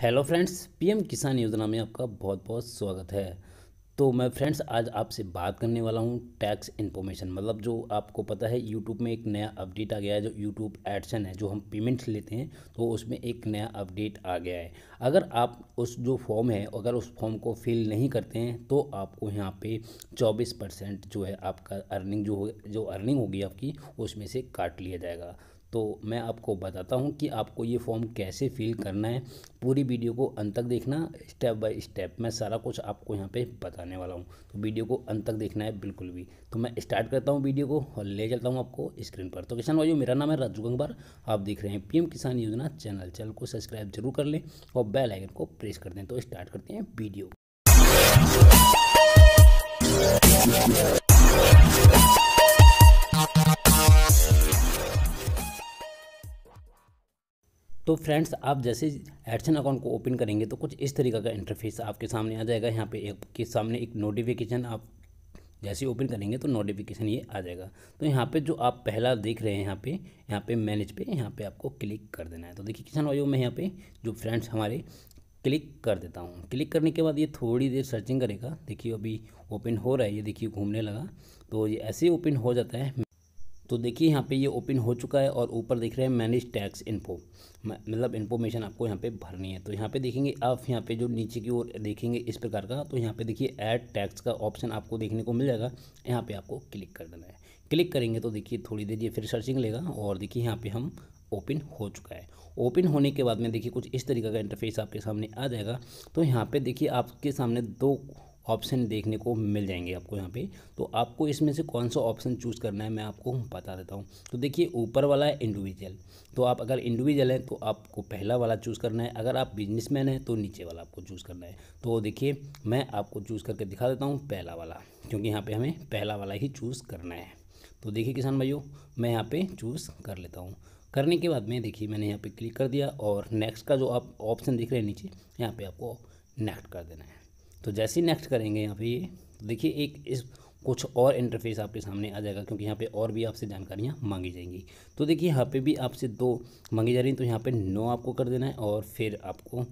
hello friends PM किसान योजना में आपका बहुत बहुत स्वागत है तो मैं फ्रेंड्स आज आपसे बात करने वाला हूँ टैक्स इन्फॉर्मेशन मतलब जो आपको पता है यूट्यूब में एक नया अपडेट आ गया है जो यूट्यूब एडसन है जो हम पेमेंट्स लेते हैं तो उसमें एक नया अपडेट आ गया है अगर आप उस जो फॉर्म है अगर उस फॉर्म को फिल नहीं करते हैं तो आपको यहाँ पे चौबीस परसेंट जो है आपका अर्निंग जो हो जो अर्निंग होगी आपकी उसमें से काट लिया जाएगा तो मैं आपको बताता हूँ कि आपको ये फॉर्म कैसे फिल करना है पूरी वीडियो को अंत तक देखना स्टेप बाय स्टेप मैं सारा कुछ आपको यहाँ पे बताने वाला हूँ तो वीडियो को अंत तक देखना है बिल्कुल भी तो मैं स्टार्ट करता हूँ वीडियो को और ले चलता हूँ आपको स्क्रीन पर तो किसान भाई मेरा नाम है राजू गंगवार आप देख रहे हैं पी किसान योजना चैनल चैनल को सब्सक्राइब जरूर कर लें और बेल आइकन को प्रेस कर दें तो स्टार्ट करते हैं वीडियो तो फ्रेंड्स आप जैसे एडसन अकाउंट को ओपन करेंगे तो कुछ इस तरीका का इंटरफेस आपके सामने आ जाएगा यहाँ पे एक के सामने एक नोटिफिकेशन आप जैसे ओपन करेंगे तो नोटिफिकेशन ये आ जाएगा तो यहाँ पे जो आप पहला देख रहे हैं यहाँ पे यहाँ पे मैनेज पे यहाँ पे आपको क्लिक कर देना है तो देखिए किसान वायु में यहाँ पे जो फ्रेंड्स हमारे क्लिक कर देता हूँ क्लिक करने के बाद ये थोड़ी देर सर्चिंग करेगा देखिए अभी ओपन हो रहा है ये देखिए घूमने लगा तो ये ऐसे ओपन हो जाता है तो देखिए यहाँ पे ये ओपन हो चुका है और ऊपर देख रहे हैं मैनेज टैक्स इन्फो मतलब इन्फॉर्मेशन आपको यहाँ पे भरनी है तो यहाँ पे देखेंगे आप यहाँ पे जो नीचे की ओर देखेंगे इस प्रकार का तो यहाँ पे देखिए ऐड टैक्स का ऑप्शन आपको देखने को मिल जाएगा यहाँ पे आपको क्लिक कर देना है क्लिक करेंगे तो देखिए थोड़ी देर ये फिर सर्चिंग लेगा और देखिए यहाँ पर हम ओपन हो चुका है ओपन होने के बाद में देखिए कुछ इस तरीके का इंटरफेस आपके सामने आ जाएगा तो यहाँ पर देखिए आपके सामने दो ऑप्शन देखने को मिल जाएंगे आपको यहाँ पे तो आपको इसमें से कौन सा ऑप्शन चूज़ करना है मैं आपको बता देता हूँ तो देखिए ऊपर वाला है इंडिविजुअल तो आप अगर इंडिविजुअल हैं तो आपको पहला वाला चूज़ करना है अगर आप बिजनेसमैन हैं तो नीचे वाला आपको चूज़ करना है तो देखिए मैं आपको चूज़ करके दिखा देता हूँ पहला वाला क्योंकि यहाँ पर हमें पहला वाला ही चूज़ करना है तो देखिए किसान भाइयों मैं यहाँ पर चूज़ कर लेता हूँ करने के बाद में देखिए मैंने यहाँ पर क्लिक कर दिया और नेक्स्ट का जो आप ऑप्शन दिख रहे हैं नीचे यहाँ पर आपको नेक्स्ट कर देना है तो जैसे ही नेक्स्ट करेंगे यहाँ पे ये तो देखिए एक इस कुछ और इंटरफेस आपके सामने आ जाएगा क्योंकि यहाँ पे और भी आपसे जानकारियाँ मांगी जाएंगी तो देखिए यहाँ पे भी आपसे दो मांगी जा रही हैं तो यहाँ पे नो आपको कर देना है और फिर आपको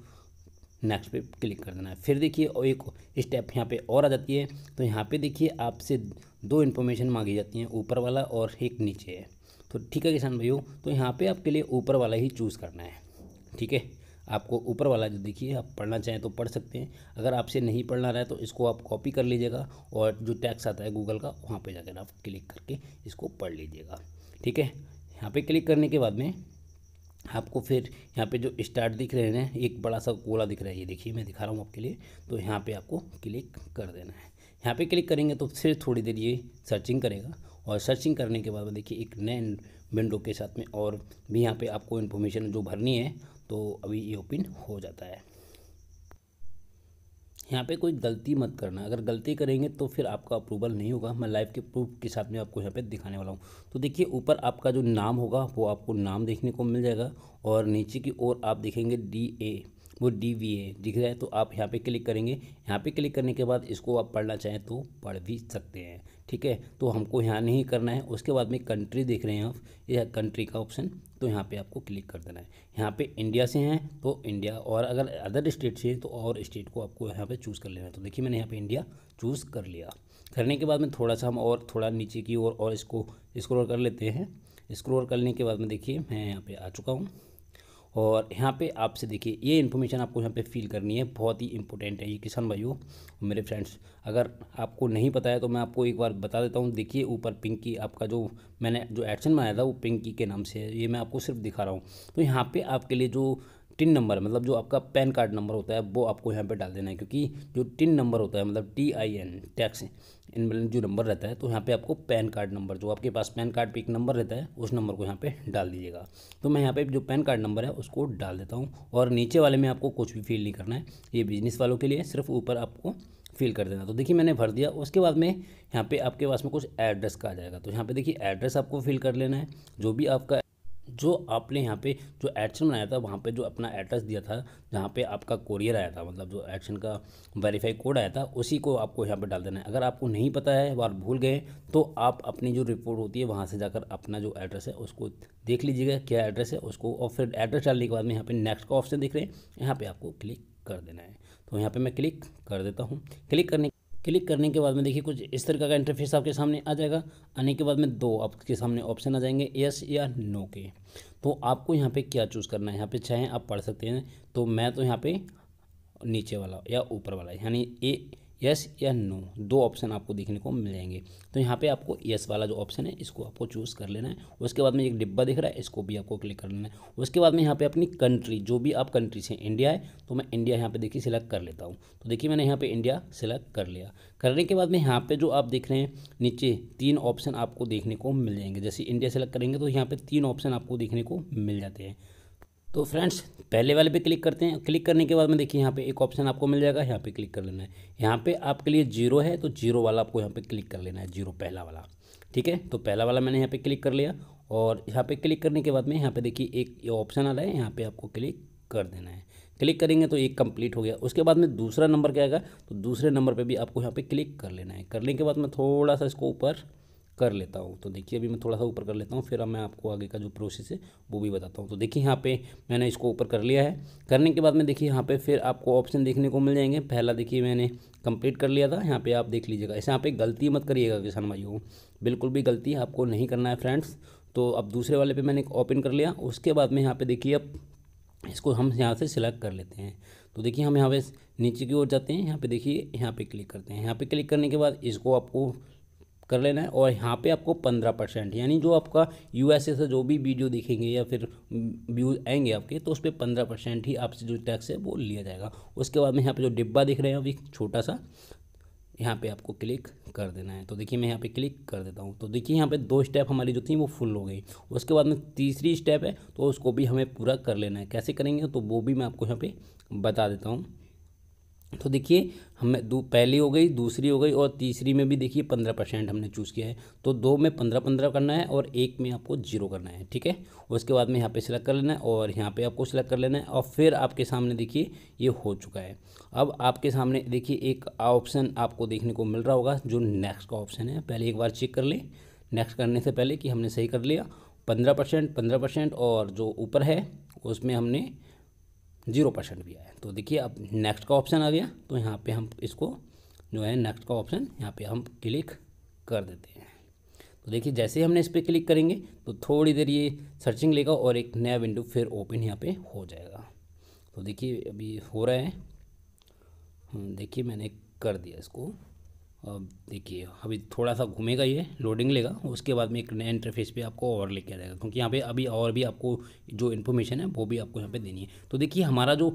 नेक्स्ट पे क्लिक कर देना है फिर देखिए और एक स्टेप यहाँ पे और आ जाती है तो यहाँ पे देखिए आपसे दो इन्फॉर्मेशन मांगी जाती हैं ऊपर वाला और एक नीचे है तो ठीक है किसान भाइयों तो यहाँ पर आपके लिए ऊपर वाला ही चूज़ करना है ठीक है आपको ऊपर वाला जो देखिए आप पढ़ना चाहें तो पढ़ सकते हैं अगर आपसे नहीं पढ़ना रहा है तो इसको आप कॉपी कर लीजिएगा और जो टैक्स आता है गूगल का वहाँ पर जाकर आप क्लिक करके इसको पढ़ लीजिएगा ठीक है यहाँ पर क्लिक करने के बाद में आपको फिर यहाँ पे जो स्टार्ट दिख रहे हैं एक बड़ा सा गोला दिख रहा है ये देखिए मैं दिखा रहा हूँ आपके लिए तो यहाँ पे आपको क्लिक कर देना है यहाँ पे क्लिक करेंगे तो फिर थोड़ी देर ये सर्चिंग करेगा और सर्चिंग करने के बाद देखिए एक नए विंडो के साथ में और भी यहाँ पे आपको इन्फॉर्मेशन जो भरनी है तो अभी ये ओपन हो जाता है यहाँ पे कोई गलती मत करना अगर गलती करेंगे तो फिर आपका अप्रूवल नहीं होगा मैं लाइव के प्रूफ के साथ में आपको यहाँ पे दिखाने वाला हूँ तो देखिए ऊपर आपका जो नाम होगा वो आपको नाम देखने को मिल जाएगा और नीचे की ओर आप देखेंगे डी ए वो डी वी ए दिख रहा है तो आप यहाँ पे क्लिक करेंगे यहाँ पे क्लिक करने के बाद इसको आप पढ़ना चाहें तो पढ़ भी सकते हैं ठीक है तो हमको यहाँ नहीं करना है उसके बाद में कंट्री देख रहे हैं आप यह कंट्री का ऑप्शन तो यहाँ पे आपको क्लिक कर देना है यहाँ पे इंडिया से हैं तो इंडिया और अगर अदर स्टेट से तो और स्टेट को आपको यहाँ पे चूज़ कर लेना है तो देखिए मैंने यहाँ पे इंडिया चूज़ कर लिया करने के बाद में थोड़ा सा हम और थोड़ा नीचे की ओर और, और इसको स्क्रोल कर लेते हैं स्क्रोल करने के बाद में देखिए मैं यहाँ पर आ चुका हूँ और यहाँ पे आपसे देखिए ये इन्फॉर्मेशन आपको यहाँ पे फील करनी है बहुत ही इंपॉर्टेंट है ये किसान भाइयों मेरे फ्रेंड्स अगर आपको नहीं पता है तो मैं आपको एक बार बता देता हूँ देखिए ऊपर पिंकी आपका जो मैंने जो एक्शन बनाया था वो पिंकी के नाम से है ये मैं आपको सिर्फ दिखा रहा हूँ तो यहाँ पर आपके लिए जो टिन नंबर मतलब जो आपका पैन कार्ड नंबर होता है वो आपको यहाँ पे डाल देना है क्योंकि जो टिन नंबर होता है मतलब T I N tax in मतलब जो नंबर रहता है तो यहाँ पे आपको पैन कार्ड नंबर जो आपके पास पैन कार्ड पे एक नंबर रहता है उस नंबर को यहाँ पे डाल दीजिएगा तो मैं यहाँ पे जो पैन कार्ड नंबर है उसको डाल देता हूँ और नीचे वाले में आपको कुछ भी फील नहीं करना है ये बिजनेस वालों के लिए सिर्फ ऊपर आपको फिल कर देना तो देखिए मैंने भर दिया उसके बाद में यहाँ पे आपके पास में कुछ एड्रेस का आ जाएगा तो यहाँ पे देखिए एड्रेस आपको फिल कर लेना है जो भी आपका जो आपने यहाँ पे जो एक्शन बनाया था वहाँ पे जो अपना एड्रेस दिया था जहाँ पे आपका कोरियर आया था मतलब जो एडसन का वेरीफाई कोड आया था उसी को आपको यहाँ पे डाल देना है अगर आपको नहीं पता है बार भूल गए तो आप अपनी जो रिपोर्ट होती है वहाँ से जाकर अपना जो एड्रेस है उसको देख लीजिएगा क्या एड्रेस है उसको और फिर एड्रेस डालने के बाद में यहाँ पर नेक्स्ट का ऑप्शन देख रहे हैं यहाँ पर आपको क्लिक कर देना है तो यहाँ पर मैं क्लिक कर देता हूँ क्लिक करने क्लिक करने के बाद में देखिए कुछ इस तरह का इंटरफेस आपके सामने आ जाएगा आने के बाद में दो आपके सामने ऑप्शन आ जाएंगे यस या नो के तो आपको यहाँ पे क्या चूज़ करना है यहाँ पे चाहे आप पढ़ सकते हैं तो मैं तो यहाँ पे नीचे वाला या ऊपर वाला यानी ए यस या नो दो ऑप्शन आपको देखने को मिल जाएंगे तो यहाँ पे आपको यस वाला जो ऑप्शन है इसको आपको चूज़ कर लेना है उसके बाद में एक डिब्बा दिख रहा है इसको भी आपको क्लिक कर लेना है उसके बाद में यहाँ पे अपनी कंट्री जो भी आप कंट्री से इंडिया है तो मैं इंडिया यहाँ पे देखिए सिलेक्ट कर लेता हूँ तो देखिए मैंने यहाँ पर इंडिया सिलेक्ट कर लिया करने के बाद में यहाँ पर जो आप देख रहे हैं नीचे तीन ऑप्शन आपको देखने को मिल जाएंगे जैसे इंडिया सेलेक्ट करेंगे तो यहाँ पर तीन ऑप्शन आपको देखने को मिल जाते हैं तो फ्रेंड्स पहले वाले पे क्लिक करते हैं क्लिक करने के बाद में देखिए यहाँ पे एक ऑप्शन आपको मिल जाएगा यहाँ पे क्लिक कर लेना है यहाँ पे आपके लिए जीरो है तो जीरो वाला आपको यहाँ पे क्लिक कर लेना है जीरो पहला वाला ठीक है तो पहला वाला मैंने यहाँ पे क्लिक कर लिया और यहाँ पे क्लिक करने के बाद में यहाँ पे देखिए एक ऑप्शन आ रहा है यहाँ पर आपको क्लिक कर देना है क्लिक करेंगे तो एक कंप्लीट हो गया उसके बाद में दूसरा नंबर क्या आएगा तो दूसरे नंबर पर भी आपको यहाँ पर क्लिक कर लेना है करने के बाद में थोड़ा सा इसको ऊपर कर लेता हूँ तो देखिए अभी मैं थोड़ा सा ऊपर कर लेता हूँ फिर अब मैं आपको आगे का जो प्रोसेस है वो भी बताता हूँ तो देखिए यहाँ पे मैंने इसको ऊपर कर लिया है करने के बाद में देखिए यहाँ पे फिर आपको ऑप्शन देखने को मिल जाएंगे पहला देखिए मैंने कंप्लीट कर लिया था यहाँ पे आप देख लीजिएगा ऐसे यहाँ पर गलती मत करिएगा किसान भाई बिल्कुल भी गलती आपको नहीं करना है फ्रेंड्स तो अब दूसरे वाले पर मैंने ओपन कर लिया उसके बाद में यहाँ पर देखिए अब इसको हम यहाँ से सिलेक्ट कर लेते हैं तो देखिए हम यहाँ पे नीचे की ओर जाते हैं यहाँ पे देखिए यहाँ पे क्लिक करते हैं यहाँ पे क्लिक करने के बाद इसको आपको कर लेना है और यहाँ पे आपको पंद्रह परसेंट यानी जो आपका यूएसए से जो भी वीडियो दिखेंगे या फिर व्यूज आएंगे आपके तो उस पर पंद्रह परसेंट ही आपसे जो टैक्स है वो लिया जाएगा उसके बाद में यहाँ पे जो डिब्बा दिख रहे हैं अभी छोटा सा यहाँ पे आपको क्लिक कर देना है तो देखिए मैं यहाँ पे क्लिक कर देता हूँ तो देखिए यहाँ पे दो स्टेप हमारी जो थी वो फुल हो गई उसके बाद में तीसरी स्टेप है तो उसको भी हमें पूरा कर लेना है कैसे करेंगे तो वो भी मैं आपको यहाँ पे बता देता हूँ तो देखिए हमें दो पहली हो गई दूसरी हो गई और तीसरी में भी देखिए पंद्रह परसेंट हमने चूज़ किया है तो दो में पंद्रह पंद्रह करना है और एक में आपको जीरो करना है ठीक है उसके बाद में यहाँ पे सिलेक्ट कर लेना है और यहाँ पे आपको सिलेक्ट कर लेना है और फिर आपके सामने देखिए ये हो चुका है अब आपके सामने देखिए एक ऑप्शन आपको देखने को मिल रहा होगा जो नेक्स्ट का ऑप्शन है पहले एक बार चेक कर लें नेक्स्ट करने से पहले कि हमने सही कर लिया पंद्रह परसेंट पंद्रह परसेंट और जो ऊपर है उसमें हमने जीरो परसेंट भी आया तो देखिए अब नेक्स्ट का ऑप्शन आ गया तो यहाँ पे हम इसको जो है नेक्स्ट का ऑप्शन यहाँ पे हम क्लिक कर देते हैं तो देखिए जैसे ही हमने इस पर क्लिक करेंगे तो थोड़ी देर ये सर्चिंग लेगा और एक नया विंडो फिर ओपन यहाँ पे हो जाएगा तो देखिए अभी हो रहा है हम्म, देखिए मैंने कर दिया इसको देखिए अभी थोड़ा सा घूमेगा ये लोडिंग लेगा उसके बाद में एक नए इंटरफेस पे आपको और लेके आ जाएगा क्योंकि यहाँ पे अभी और भी आपको जो इन्फॉर्मेशन है वो भी आपको यहाँ पे देनी है तो देखिए हमारा जो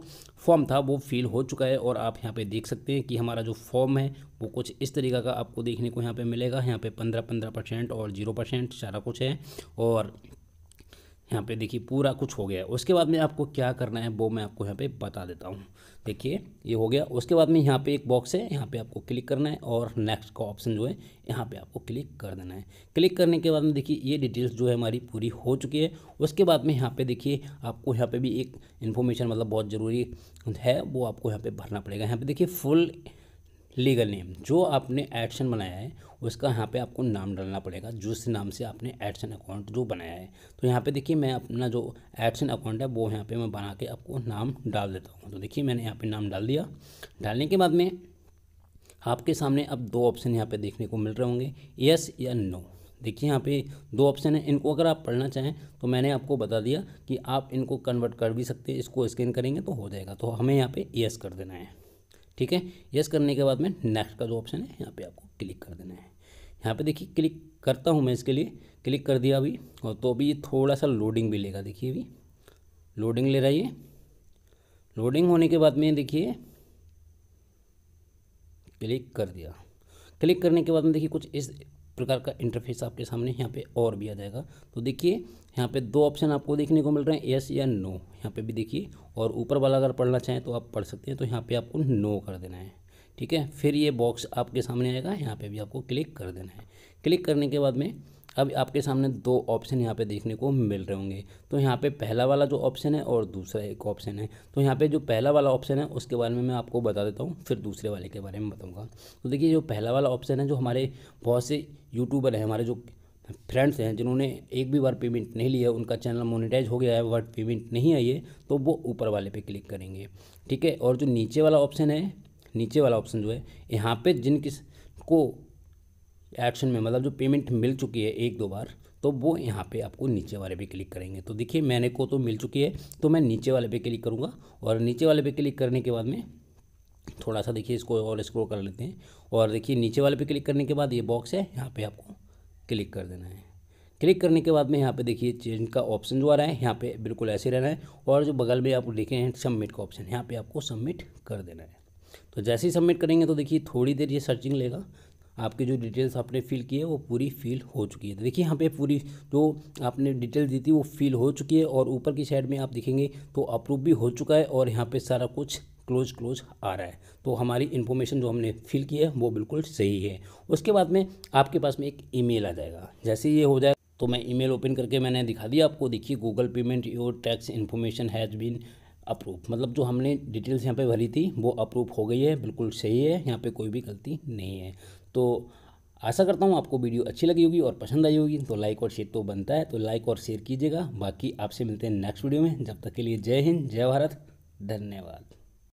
फॉर्म था वो फिल हो चुका है और आप यहाँ पे देख सकते हैं कि हमारा जो फॉर्म है वो कुछ इस तरीका का आपको देखने को यहाँ पर मिलेगा यहाँ पर पंद्रह पंद्रह परसेंट और जीरो परसेंट सारा कुछ है और यहाँ पे देखिए पूरा कुछ हो गया है उसके बाद में आपको क्या करना है वो मैं आपको यहाँ पे बता देता हूँ देखिए ये हो गया उसके बाद में यहाँ पे एक बॉक्स है यहाँ पे आपको क्लिक करना है और नेक्स्ट का ऑप्शन जो है यहाँ पे आपको क्लिक कर देना है क्लिक करने के बाद में देखिए ये डिटेल्स जो है हमारी पूरी हो चुकी है उसके बाद में यहाँ पर देखिए आपको यहाँ पर भी एक इन्फॉर्मेशन मतलब बहुत ज़रूरी है वो आपको यहाँ पर भरना पड़ेगा यहाँ पर देखिए फुल लीगल नेम जो आपने एडसन बनाया है उसका यहाँ पे आपको नाम डालना पड़ेगा जिस नाम से आपने एडसन अकाउंट जो बनाया है तो यहाँ पे देखिए मैं अपना जो एडसन अकाउंट है वो यहाँ पे मैं बना के आपको नाम डाल देता हूँ तो देखिए मैंने यहाँ पे नाम डाल दिया डालने के बाद में आपके सामने अब दो ऑप्शन यहाँ पे देखने को मिल रहे होंगे यस या नो देखिए यहाँ पे दो ऑप्शन है इनको अगर आप पढ़ना चाहें तो मैंने आपको बता दिया कि आप इनको कन्वर्ट कर भी सकते हैं इसको स्कैन करेंगे तो हो जाएगा तो हमें यहाँ पे यस कर देना है ठीक है यस करने के बाद में नेक्स्ट का जो ऑप्शन है यहाँ पे आपको क्लिक कर देना है यहाँ पे देखिए क्लिक करता हूँ मैं इसके लिए क्लिक कर दिया अभी और तो अभी ये थोड़ा सा लोडिंग भी लेगा देखिए अभी लोडिंग ले रहा है ये लोडिंग होने के बाद में देखिए क्लिक कर दिया क्लिक करने के बाद में देखिए कुछ इस प्रकार का इंटरफेस आपके सामने यहाँ पे और भी आ जाएगा तो देखिए यहाँ पे दो ऑप्शन आपको देखने को मिल रहे हैं यस या नो यहाँ पे भी देखिए और ऊपर वाला अगर पढ़ना चाहें तो आप पढ़ सकते हैं तो यहाँ पे आपको नो कर देना है ठीक है फिर ये बॉक्स आपके सामने आएगा यहाँ पे भी आपको क्लिक कर देना है क्लिक करने के बाद में अब आपके सामने दो ऑप्शन यहाँ पे देखने को मिल रहे होंगे तो यहाँ पे पहला वाला जो ऑप्शन है और दूसरा एक ऑप्शन है तो यहाँ पे जो पहला वाला ऑप्शन है उसके बारे में मैं आपको बता देता हूँ फिर दूसरे वाले के बारे में बताऊँगा तो देखिए जो पहला वाला ऑप्शन है जो हमारे बहुत से यूट्यूबर हैं हमारे जो फ्रेंड्स हैं जिन्होंने एक भी बार पेमेंट नहीं लिया उनका चैनल मोनिटाइज हो गया है बट पेमेंट नहीं आई है तो वो ऊपर वाले पर क्लिक करेंगे ठीक है और जो नीचे वाला ऑप्शन है नीचे वाला ऑप्शन जो है यहाँ पर जिन किस को एक्शन में मतलब जो पेमेंट मिल चुकी है एक दो बार तो वो यहाँ पे आपको नीचे वाले पे क्लिक करेंगे तो देखिए मैंने को तो मिल चुकी है तो मैं नीचे वाले पे क्लिक करूँगा और नीचे वाले पे क्लिक करने के बाद में थोड़ा सा देखिए इसको और स्क्रोल कर लेते हैं और देखिए नीचे वाले पे क्लिक करने के बाद ये बॉक्स है यहाँ पे आपको क्लिक कर देना है क्लिक करने के बाद में यहाँ पर देखिए चेंज का ऑप्शन जो आ रहा है यहाँ पर बिल्कुल ऐसे रहना है और जो बगल में आप देखे हैं सबमिट का ऑप्शन यहाँ पर आपको सबमिट कर देना है तो जैसे ही सबमिट करेंगे तो देखिए थोड़ी देर ये सर्चिंग लेगा आपके जो डिटेल्स आपने फिल किए वो पूरी फिल हो चुकी है देखिए यहाँ पे पूरी जो आपने डिटेल दी थी वो फिल हो चुकी है और ऊपर की साइड में आप देखेंगे तो अप्रूव भी हो चुका है और यहाँ पे सारा कुछ क्लोज क्लोज आ रहा है तो हमारी इन्फॉर्मेशन जो हमने फिल की है वो बिल्कुल सही है उसके बाद में आपके पास में एक ई आ जाएगा जैसे ये हो जाए तो मैं ई ओपन करके मैंने दिखा दिया आपको देखिए Google payment your tax information has been approve मतलब जो हमने डिटेल्स यहाँ पे भरी थी वो अप्रूव हो गई है बिल्कुल सही है यहाँ पे कोई भी गलती नहीं है तो आशा करता हूँ आपको वीडियो अच्छी लगी होगी और पसंद आई होगी तो लाइक और शेयर तो बनता है तो लाइक और शेयर कीजिएगा बाकी आपसे मिलते हैं नेक्स्ट वीडियो में जब तक के लिए जय हिंद जय भारत धन्यवाद